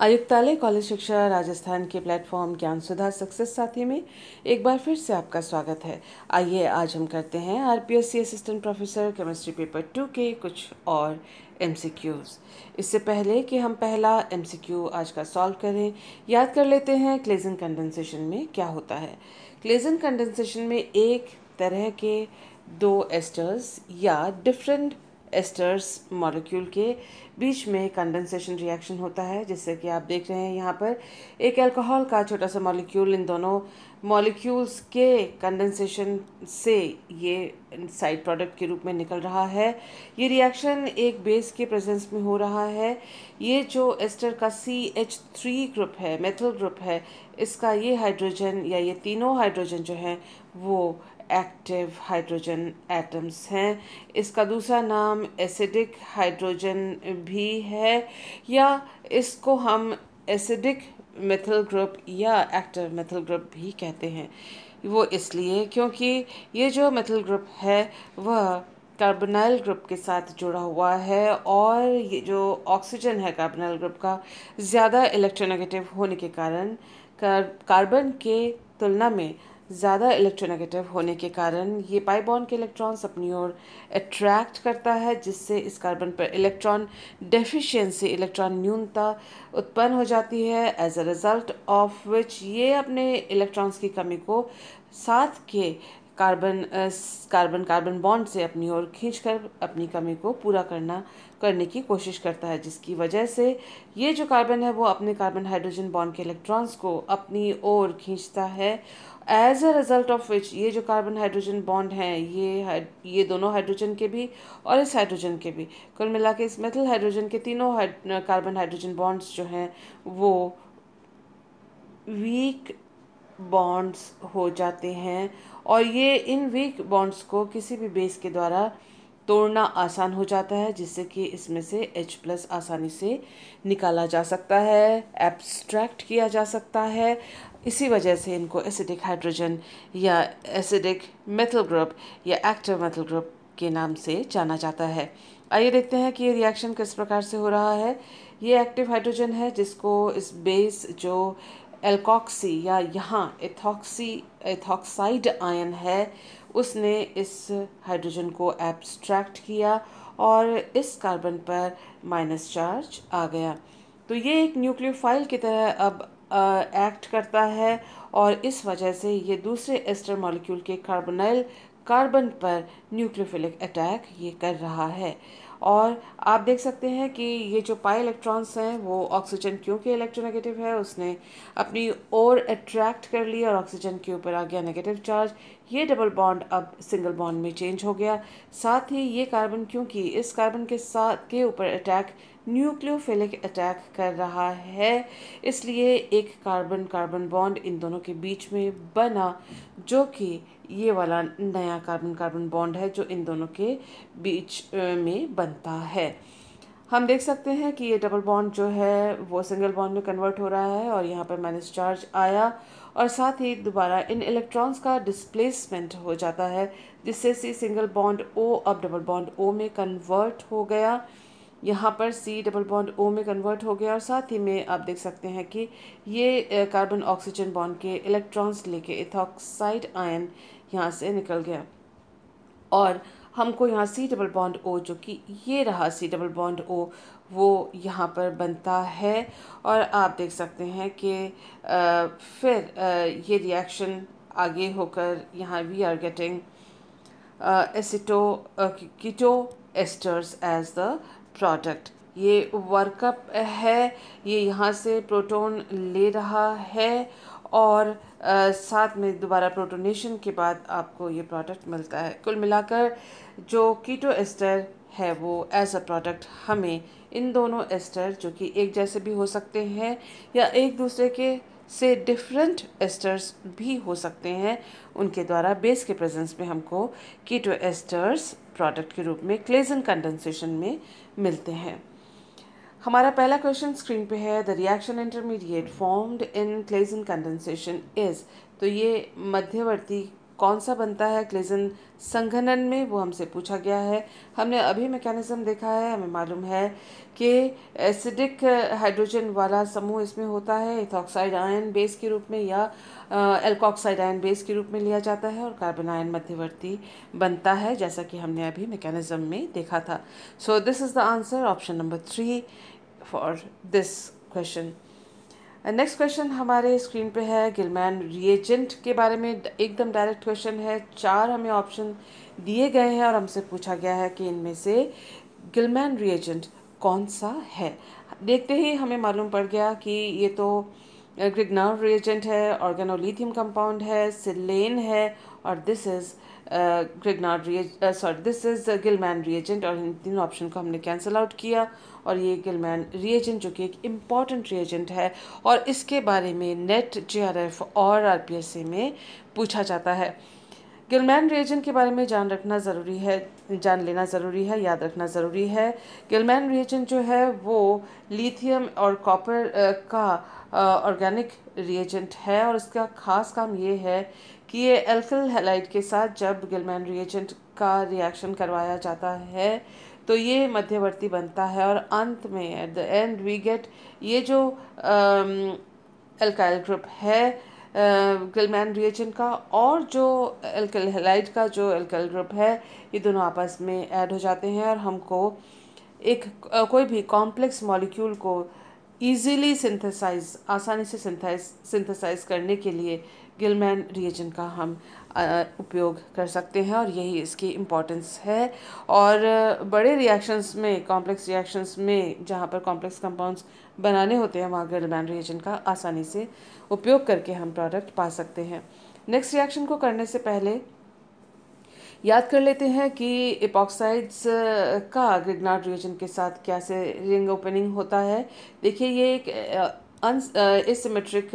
आयुक्तालय कॉलेज शिक्षा राजस्थान के प्लेटफॉर्म ज्ञान सुधा सक्सेस साथी में एक बार फिर से आपका स्वागत है आइए आज हम करते हैं R assistant professor chemistry paper two के कुछ और एम इससे पहले कि हम पहला एम आज का सॉल्व करें याद कर लेते हैं क्लेजन कंडेंसेशन में क्या होता है क्लेजन कंडेंसेशन में एक तरह के दो एस्टर्स या डिफरेंट एस्टर्स मॉलिक्यूल के बीच में कंडेंसेशन रिएक्शन होता है जिससे कि आप देख रहे हैं यहाँ पर एक अल्कोहल का छोटा सा मॉलिक्यूल इन दोनों मॉलिक्यूल्स के कंडेंसेशन से ये साइड प्रोडक्ट के रूप में निकल रहा है ये रिएक्शन एक बेस के प्रेजेंस में हो रहा है ये जो एस्टर का सी एच थ्री ग्रुप है मेथल ग्रुप है इसका ये हाइड्रोजन या ये तीनों हाइड्रोजन जो हैं वो एक्टिव हाइड्रोजन एटम्स हैं इसका दूसरा नाम एसिडिक हाइड्रोजन भी है या इसको हम एसिडिक मेथल ग्रुप या एक्टिव मेथल ग्रुप भी कहते हैं वो इसलिए क्योंकि ये जो मेथल ग्रुप है वह कार्बनाइल ग्रुप के साथ जुड़ा हुआ है और ये जो ऑक्सीजन है कार्बनाइल ग्रुप का ज़्यादा इलेक्ट्रोनेगेटिव होने के कारण कार्बन के तुलना में ज़्यादा इलेक्ट्रोनेगेटिव होने के कारण ये पाई बॉन्ड के इलेक्ट्रॉन्स अपनी ओर अट्रैक्ट करता है जिससे इस कार्बन पर इलेक्ट्रॉन डेफिशिएंसी इलेक्ट्रॉन न्यूनता उत्पन्न हो जाती है as a result of which ये अपने इलेक्ट्रॉन्स की कमी को साथ के कार्बन कार्बन कार्बन बॉन्ड से अपनी ओर खींचकर अपनी कमी को पूरा करना करने की कोशिश करता है जिसकी वजह से ये जो कार्बन है वो अपने कार्बन हाइड्रोजन बॉन्ड के इलेक्ट्रॉन्स को अपनी ओर खींचता है as a result of which ये जो कार्बन हाइड्रोजन बॉन्ड हैं ये ये दोनों हाइड्रोजन के भी और इस हाइड्रोजन के भी कुल मिला के इस मेथल हाइड्रोजन के तीनों कार्बन हाइड्रोजन बॉन्ड्स जो हैं वो वीक बॉन्ड्स हो जाते हैं और ये इन वीक बॉन्ड्स को किसी भी बेस के द्वारा तोड़ना आसान हो जाता है जिससे कि इसमें से H प्लस आसानी से निकाला जा सकता है एब्स्ट्रैक्ट किया जा सकता है इसी वजह से इनको एसिडिक हाइड्रोजन या एसिडिक मेथल ग्रुप या एक्टिव मेथल ग्रुप के नाम से जाना जाता है आइए देखते हैं कि ये रिएक्शन किस प्रकार से हो रहा है ये एक्टिव हाइड्रोजन है जिसको इस बेस जो एल्कॉक्सी या यहाँ एथॉक्सी एथॉक्साइड आयन है उसने इस हाइड्रोजन को एब्स्ट्रैक्ट किया और इस कार्बन पर माइनस चार्ज आ गया तो ये एक न्यूक्लियोफाइल की तरह अब एक्ट करता है और इस वजह से ये दूसरे एस्टर मॉलिक्यूल के कार्बोनाइल कार्बन पर न्यूक्लियोफिलिक अटैक ये कर रहा है और आप देख सकते हैं कि ये जो पाई इलेक्ट्रॉन्स हैं वो ऑक्सीजन क्योंकि इलेक्ट्रोनेगेटिव है उसने अपनी ओर अट्रैक्ट कर लिया और ऑक्सीजन के ऊपर आ गया नेगेटिव चार्ज ये डबल बॉन्ड अब सिंगल बॉन्ड में चेंज हो गया साथ ही ये कार्बन क्योंकि इस कार्बन के साथ के ऊपर अटैक न्यूक्लियोफिलिक अटैक कर रहा है इसलिए एक कार्बन कार्बन बॉन्ड इन दोनों के बीच में बना जो कि ये वाला नया कार्बन कार्बन बॉन्ड है जो इन दोनों के बीच में बनता है हम देख सकते हैं कि ये डबल बॉन्ड जो है वो सिंगल बॉन्ड में कन्वर्ट हो रहा है और यहाँ पर माइनस चार्ज आया और साथ ही दोबारा इन इलेक्ट्रॉन्स का डिस्प्लेसमेंट हो जाता है जिससे सी सिंगल बॉन्ड ओ अब डबल बॉन्ड ओ में कन्वर्ट हो गया यहाँ पर सी डबल बॉन्ड ओ में कन्वर्ट हो गया और साथ ही में आप देख सकते हैं कि ये कार्बन ऑक्सीजन बॉन्ड के इलेक्ट्रॉन्स लेके इथॉक्साइड आयन यहाँ से निकल गया और हमको यहाँ सी डबल बॉन्ड ओ जो कि ये रहा सी डबल बॉन्ड ओ वो यहाँ पर बनता है और आप देख सकते हैं कि फिर आ, ये रिएक्शन आगे होकर यहाँ we are getting aceto keto esters as the product ये वर्कअप है ये यहाँ से प्रोटोन ले रहा है और आ, साथ में दोबारा प्रोटोनेशन के बाद आपको ये प्रोडक्ट मिलता है कुल मिलाकर जो कीटो एस्टर है वो एज अ प्रोडक्ट हमें इन दोनों एस्टर जो कि एक जैसे भी हो सकते हैं या एक दूसरे के से डिफरेंट एस्टर्स भी हो सकते हैं उनके द्वारा बेस के प्रेजेंस में हमको कीटो एस्टर्स प्रोडक्ट के रूप में क्लेजन कंडेंसेशन में मिलते हैं हमारा पहला क्वेश्चन स्क्रीन पे है the reaction intermediate formed in Claisen condensation is तो ये मध्यवर्ती कौन सा बनता है क्लेजन संघनन में वो हमसे पूछा गया है हमने अभी मैकेनिज़्म देखा है हमें मालूम है कि एसिडिक हाइड्रोजन वाला समूह इसमें होता है इथॉक्साइड आयन बेस के रूप में या एल्कोक्साइड आयन बेस के रूप में लिया जाता है और कार्बन आयन मध्यवर्ती बनता है जैसा कि हमने अभी मैकेनिज़्म में देखा था so this is the answer option number three for this question next question हमारे स्क्रीन पे है गिलमैन रिएजेंट के बारे में एकदम डायरेक्ट क्वेश्चन है चार हमें ऑप्शन दिए गए हैं और हमसे पूछा गया है कि इनमें से गिलमैन रिएजेंट कौन सा है देखते ही हमें मालूम पड़ गया कि ये तो ग्रिगनाव रिएजेंट है ऑर्गेनोलिथियम कंपाउंड है सिलेन है और दिस इज़ ग्रिगनार रिए sorry this is Gilman reagent और इन तीनों ऑप्शन को हमने कैंसिल आउट किया और ये गिलमैन रिएजेंट जो कि एक इम्पॉर्टेंट रिएजेंट है और इसके बारे में नेट जे और आर में पूछा जाता है गिलमैन रिएजेंट के बारे में जान रखना ज़रूरी है जान लेना ज़रूरी है याद रखना ज़रूरी है गिलमैन रिएजेंट जो है वो लिथियम और कॉपर uh, का ऑर्गेनिक uh, रिएजेंट है और इसका ख़ास काम ये है कि ये एल्किल हेलाइट के साथ जब गिलमैन रिएजेंट का रिएक्शन करवाया जाता है तो ये मध्यवर्ती बनता है और अंत में at the end we get ये जो एल्काइल um, ग्रुप है गिलमैन uh, रिएजेंट का और जो एल्किल हेलाइड का जो एल्कल ग्रुप है ये दोनों आपस में ऐड हो जाते हैं और हमको एक uh, कोई भी कॉम्प्लेक्स मॉलिक्यूल को ईजीली सिंथेसाइज आसानी से सिंथेसाइज करने के लिए गिलमैन रिएजन का हम उपयोग कर सकते हैं और यही इसकी इम्पॉर्टेंस है और बड़े रिएक्शंस में कॉम्प्लेक्स रिएक्शंस में जहाँ पर कॉम्प्लेक्स कंपाउंड्स बनाने होते हैं वहाँ गिलमैन रिएजन का आसानी से उपयोग करके हम प्रोडक्ट पा सकते हैं नेक्स्ट रिएक्शन को करने से पहले याद कर लेते हैं कि एपॉक्साइड्स का ग्रिगनाड रिएजन के साथ क्या से रिंग ओपनिंग होता है देखिए ये एक अनसिमेट्रिक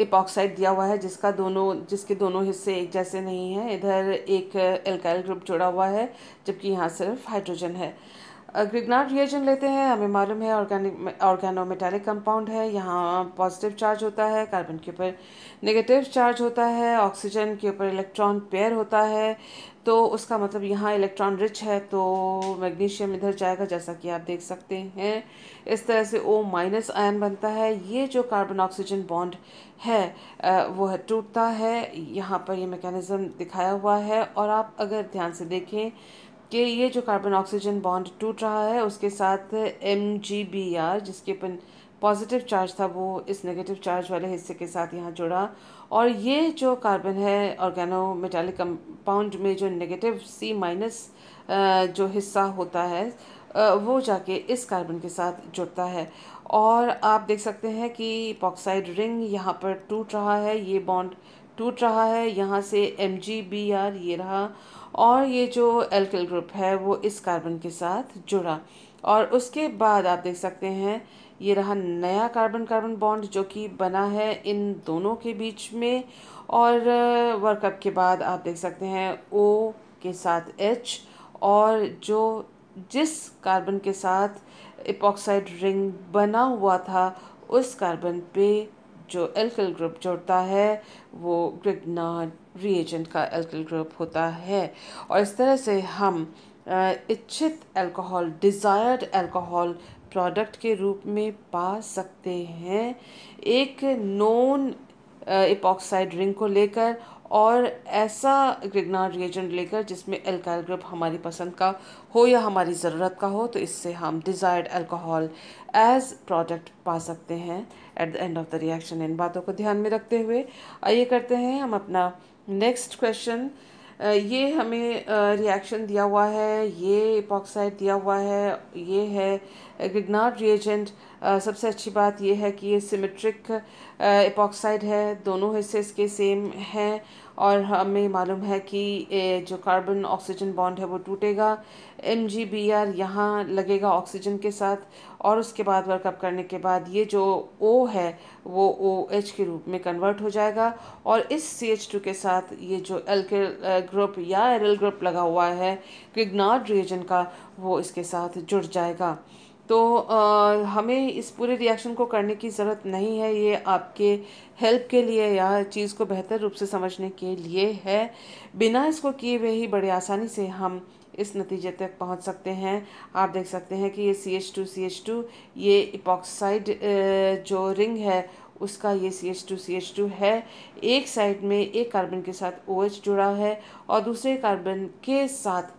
इपॉक्साइड दिया हुआ है जिसका दोनों जिसके दोनों हिस्से एक जैसे नहीं हैं इधर एक एल्काइल ग्रुप जुड़ा हुआ है जबकि यहाँ सिर्फ हाइड्रोजन है ग्रिगनाट रिएजन लेते हैं हमें मालूम है ऑर्गेनिक ऑर्गेनो मेटालिक कंपाउंड है यहाँ पॉजिटिव चार्ज होता है कार्बन के ऊपर नेगेटिव चार्ज होता है ऑक्सीजन के ऊपर इलेक्ट्रॉन पेयर होता है तो उसका मतलब यहाँ इलेक्ट्रॉन रिच है तो मैग्नीशियम इधर जाएगा जैसा कि आप देख सकते हैं इस तरह से ओ माइनस आयन बनता है ये जो कार्बन ऑक्सीजन बॉन्ड है वो है टूटता है यहाँ पर ये मैकेनिज़्म दिखाया हुआ है और आप अगर ध्यान से देखें कि ये जो कार्बन ऑक्सीजन बॉन्ड टूट रहा है उसके साथ एम जी बी आर जिसके पॉजिटिव चार्ज था वो इस नेगेटिव चार्ज वाले हिस्से के साथ यहाँ जुड़ा और ये जो कार्बन है ऑर्गेनो मेटालिक कंपाउंड में जो नेगेटिव सी माइनस जो हिस्सा होता है वो जाके इस कार्बन के साथ जुड़ता है और आप देख सकते हैं कि पॉक्साइड रिंग यहाँ पर टूट रहा है ये बॉन्ड टूट रहा है यहाँ से एम जी बी आर ये रहा और ये जो एल्किल ग्रुप है वो इस कार्बन के साथ जुड़ा और उसके बाद आप देख सकते हैं ये रहा नया कार्बन कार्बन बॉन्ड जो कि बना है इन दोनों के बीच में और वर्कअप uh, के बाद आप देख सकते हैं ओ के साथ एच और जो जिस कार्बन के साथ इपॉक्साइड रिंग बना हुआ था उस कार्बन पे जो एल्किल ग्रुप जुड़ता है वो ग्रिगनाट रिएजेंट का एल्किल ग्रुप होता है और इस तरह से हम इच्छित अल्कोहल डिज़ायर्ड अल्कोहल प्रोडक्ट के रूप में पा सकते हैं एक नॉन इपॉक्साइड रिंग को लेकर और ऐसा ग्रिगनार रिएजेंट लेकर जिसमें एल्काइल ग्रुप हमारी पसंद का हो या हमारी ज़रूरत का हो तो इससे हम डिज़ायर्ड अल्कोहल एज प्रोडक्ट पा सकते हैं at the end of the reaction इन बातों को ध्यान में रखते हुए आइए करते हैं हम अपना नेक्स्ट क्वेश्चन uh, ये हमें रिएक्शन uh, दिया हुआ है ये इपॉक्साइड दिया हुआ है ये है गिगनार्ड uh, रिएजेंट सबसे अच्छी बात ये है कि ये सिमेट्रिक इपॉक्साइड है दोनों हिस्से इसके सेम हैं और हमें मालूम है कि जो कार्बन ऑक्सीजन बॉन्ड है वो टूटेगा एम जी बी आर यहाँ लगेगा ऑक्सीजन के साथ और उसके बाद वर्कअप करने के बाद ये जो ओ है वो ओ एच के रूप में कन्वर्ट हो जाएगा और इस सी एच टू के साथ ये जो एल के ग्रुप या एरल ग्रुप लगा हुआ है ग्रिगनार्ड रिएजन का वो इसके साथ जुड़ जाएगा तो आ, uh, हमें इस पूरे रिएक्शन को करने की ज़रूरत नहीं है ये आपके हेल्प के लिए या चीज़ को बेहतर रूप से समझने के लिए है बिना इसको किए हुए ही बड़े आसानी से हम इस नतीजे तक पहुंच सकते हैं आप देख सकते हैं कि ये C H two C H two ये इपॉक्साइड जो रिंग है उसका ये C H two C H two है एक साइड में एक कार्बन के साथ ओ OH एच जुड़ा है और दूसरे कार्बन के साथ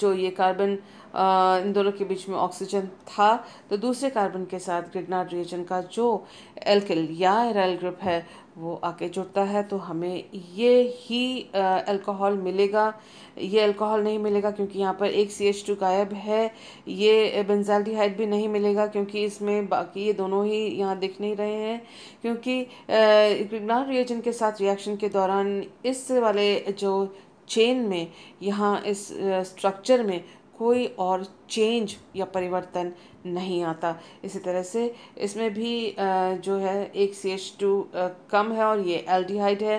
जो ये कार्बन इन दोनों के बीच में ऑक्सीजन था तो दूसरे कार्बन के साथ ग्रिगनाड रिएजन का जो एल्किल या एरल ग्रुप है वो आके जुड़ता है तो हमें ये ही अल्कोहल मिलेगा ये अल्कोहल नहीं मिलेगा क्योंकि यहाँ पर एक सी एच टू गायब है ये बेंजाल्डिहाइड भी नहीं मिलेगा क्योंकि इसमें बाकी ये दोनों ही यहाँ दिख नहीं रहे हैं क्योंकि ग्रिगनाड रिएजन के साथ रिएक्शन के दौरान इस वाले जो चेन में यहाँ इस स्ट्रक्चर में कोई और चेंज या परिवर्तन नहीं आता इसी तरह से इसमें भी जो है एक सी एच टू कम है और ये एल है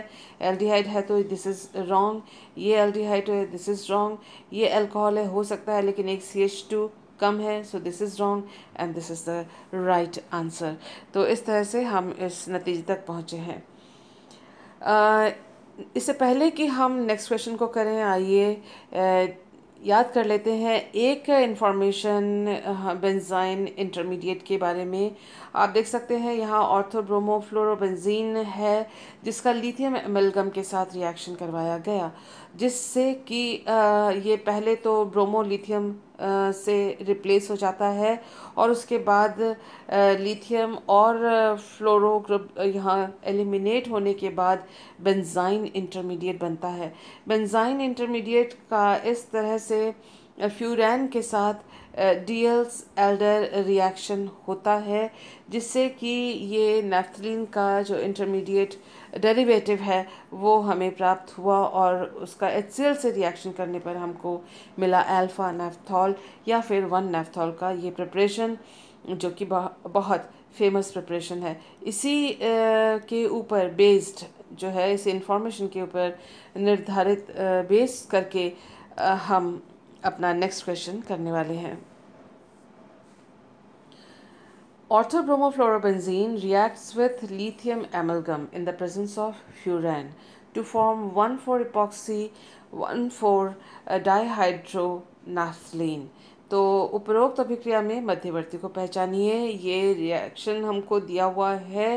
एल है तो दिस इज़ रॉन्ग ये एल है दिस इज़ रॉन्ग ये अल्कोहल है हो सकता है लेकिन एक सी एच टू कम है so this is wrong and this is the right answer तो इस तरह से हम इस नतीजे तक पहुँचे हैं uh, इससे पहले कि हम नेक्स्ट क्वेश्चन को करें आइए याद कर लेते हैं एक इन्फॉर्मेशन बेंजाइन इंटरमीडिएट के बारे में आप देख सकते हैं यहाँ ऑर्थोब्रोमोफ्लोरोबेंजीन है जिसका लिथियम एमलगम के साथ रिएक्शन करवाया गया जिससे कि ये पहले तो ब्रोमोलिथियम से रिप्लेस हो जाता है और उसके बाद लिथियम और फ्लोरो यहाँ एलिमिनेट होने के बाद बेंजाइन इंटरमीडिएट बनता है बेंजाइन इंटरमीडिएट का इस तरह से फ्यूरैन के साथ डीएल्स एल्डर रिएक्शन होता है जिससे कि ये नेफ्थलिन का जो इंटरमीडिएट डेरिवेटिव है वो हमें प्राप्त हुआ और उसका एच से रिएक्शन करने पर हमको मिला अल्फ़ा नेफ्थॉल या फिर वन नेफ्थॉल का ये प्रिपरेशन जो कि बहुत फेमस प्रिपरेशन है इसी के ऊपर बेस्ड जो है इस इंफॉर्मेशन के ऊपर निर्धारित बेस करके हम अपना नेक्स्ट क्वेश्चन करने वाले हैं Orthobromoфлоробenzene reacts with lithium amalgam in the presence of furan to form 1,4-epoxy 1,4-dihydronaphthalene तो उपरोक्त अभिक्रिया में मध्यवर्ती को पहचानिए ये रिएक्शन हमको दिया हुआ है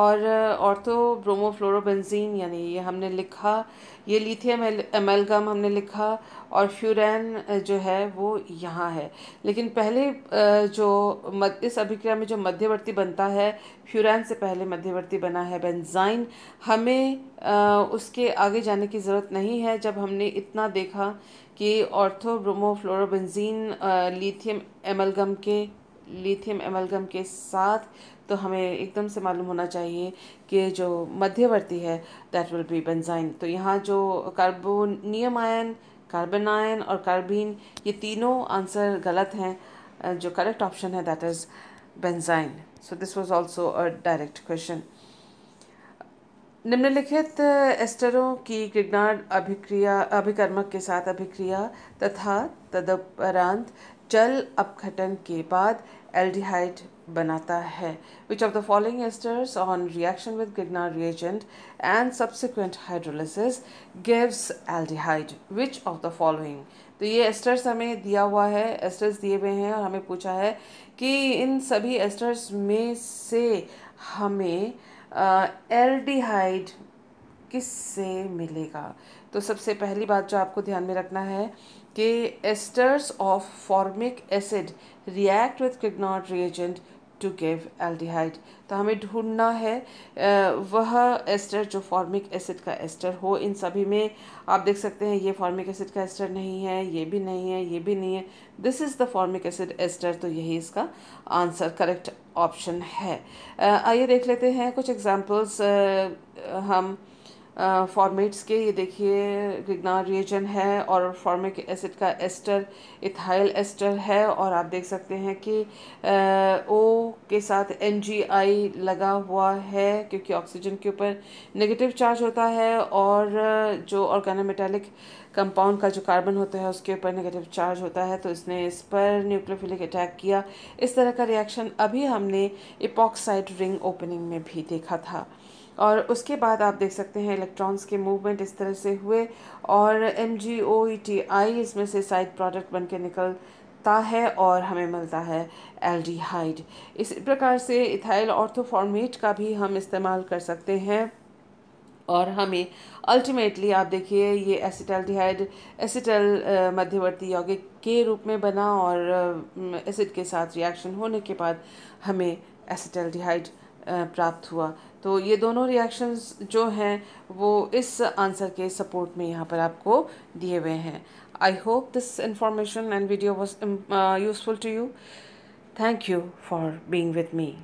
और ऑर्थो ब्रोमोफ्लोरोबेंजीन यानी ये हमने लिखा ये लिथियम एमलगम हमने लिखा और फ्यूरेन जो है वो यहाँ है लेकिन पहले जो मद, इस अभिक्रिया में जो मध्यवर्ती बनता है फ्यूरैन से पहले मध्यवर्ती बना है बेंजाइन हमें उसके आगे जाने की ज़रूरत नहीं है जब हमने इतना देखा कि ortho bromo fluorobenzene lithium amalgam के लिथियम एमलगम के साथ तो हमें एकदम से मालूम होना चाहिए कि जो मध्यवर्ती है दैट विल बी बेंजाइन तो यहाँ जो कार्बोनियम आयन कार्बन आयन और कार्बिन ये तीनों आंसर गलत हैं जो करेक्ट ऑप्शन है that is benzyne so this was also a direct question निम्नलिखित एस्टरों की कृग्नाड अभिक्रिया अभिकर्मक के साथ अभिक्रिया तथा तदपरांत जल अपघटन के बाद एल्डिहाइड बनाता है which of the following esters on reaction with Grignard reagent and subsequent hydrolysis gives aldehyde which of the following तो ये एस्टर्स हमें दिया हुआ है एस्टर्स दिए हुए हैं और हमें पूछा है कि इन सभी एस्टर्स में से हमें एल्डिहाइड किससे मिलेगा तो सबसे पहली बात जो आपको ध्यान में रखना है कि esters of formic acid react with Grignard reagent to give aldehyde तो हमें ढूंढना है वह एस्टर जो फॉर्मिक एसिड का एस्टर हो इन सभी में आप देख सकते हैं ये फॉर्मिक एसिड का एस्टर नहीं है ये भी नहीं है ये भी नहीं है this is the formic acid ester तो यही इसका आंसर करेक्ट ऑप्शन है आइए देख लेते हैं कुछ एग्जांपल्स हम फॉर्मेट्स के ये देखिए गिगना रिएजन है और फॉर्मिक एसिड का एस्टर इथाइल एस्टर है और आप देख सकते हैं कि ओ के साथ एन लगा हुआ है क्योंकि ऑक्सीजन के ऊपर नेगेटिव चार्ज होता है और जो ऑर्गेनोमेटेलिक कंपाउंड का जो कार्बन होता है उसके ऊपर नेगेटिव चार्ज होता है तो इसने इस पर न्यूक्लियोफिलिक अटैक किया इस तरह का रिएक्शन अभी हमने इपॉक्साइड रिंग ओपनिंग में भी देखा था और उसके बाद आप देख सकते हैं इलेक्ट्रॉन्स के मूवमेंट इस तरह से हुए और M G O T I इसमें से साइड प्रोडक्ट बन के निकलता है और हमें मिलता है हाइड इसी प्रकार से इथाइल ऑर्थोफॉर्मेट का भी हम इस्तेमाल कर सकते हैं और हमें अल्टीमेटली आप देखिए ये डिहाइड एसिटल मध्यवर्ती यौगिक के रूप में बना और एसिड के साथ रिएक्शन होने के बाद हमें डिहाइड प्राप्त हुआ तो ये दोनों रिएक्शंस जो हैं वो इस आंसर के सपोर्ट में यहाँ पर आपको दिए हुए हैं I hope this information and video was useful to you thank you for being with me